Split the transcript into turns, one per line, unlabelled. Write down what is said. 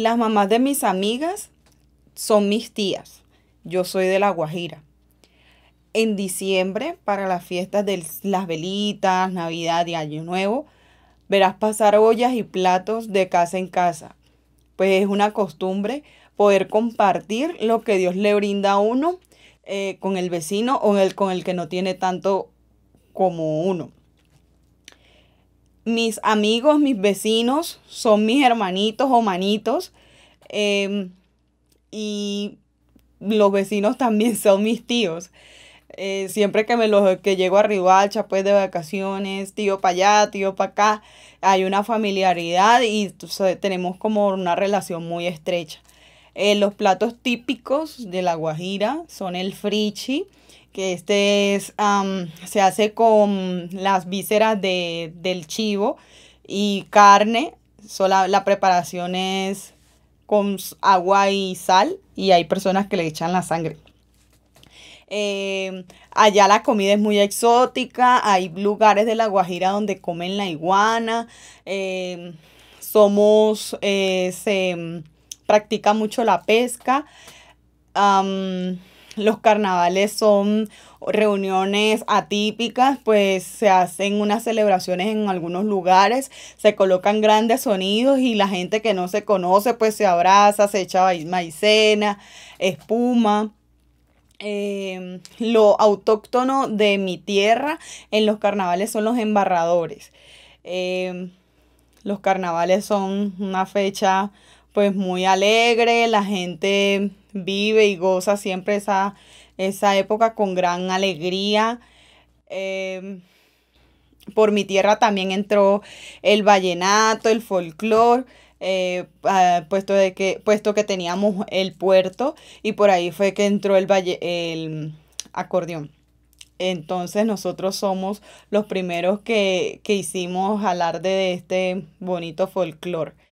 Las mamás de mis amigas son mis tías. Yo soy de La Guajira. En diciembre, para las fiestas de las velitas, Navidad y Año Nuevo, verás pasar ollas y platos de casa en casa. Pues es una costumbre poder compartir lo que Dios le brinda a uno eh, con el vecino o con el que no tiene tanto como uno mis amigos, mis vecinos, son mis hermanitos o manitos. Em, y los vecinos también son mis tíos. Eh, siempre que me que llego a Ribacha, pues de vacaciones, tío para allá, tío para acá, hay una familiaridad y tenemos como una relación muy estrecha. Eh, los platos típicos de La Guajira son el frichi, que este es, se hace con las vísceras de, del chivo y carne. Sola, la preparación es con agua y sal y hay personas que le echan la sangre. Em, allá la comida es muy exótica, hay lugares de La Guajira donde comen la iguana, em, somos, eh, se practica mucho la pesca los carnavales son reuniones atípicas, pues se hacen unas celebraciones en algunos lugares, se colocan grandes sonidos y la gente que no se conoce pues se abraza, se echa maicena, espuma. Em, lo autóctono de mi tierra en los carnavales son los embarradores. Em, los carnavales son una fecha pues muy alegre, la gente vive y goza siempre esa, esa época con gran alegría. Em, por mi tierra también entró el vallenato, el folclore. Eh, ah, puesto, que, puesto que teníamos el puerto y por ahí fue que entró el, el acordeón. Entonces nosotros somos los primeros que, que hicimos alarde de este bonito folclore.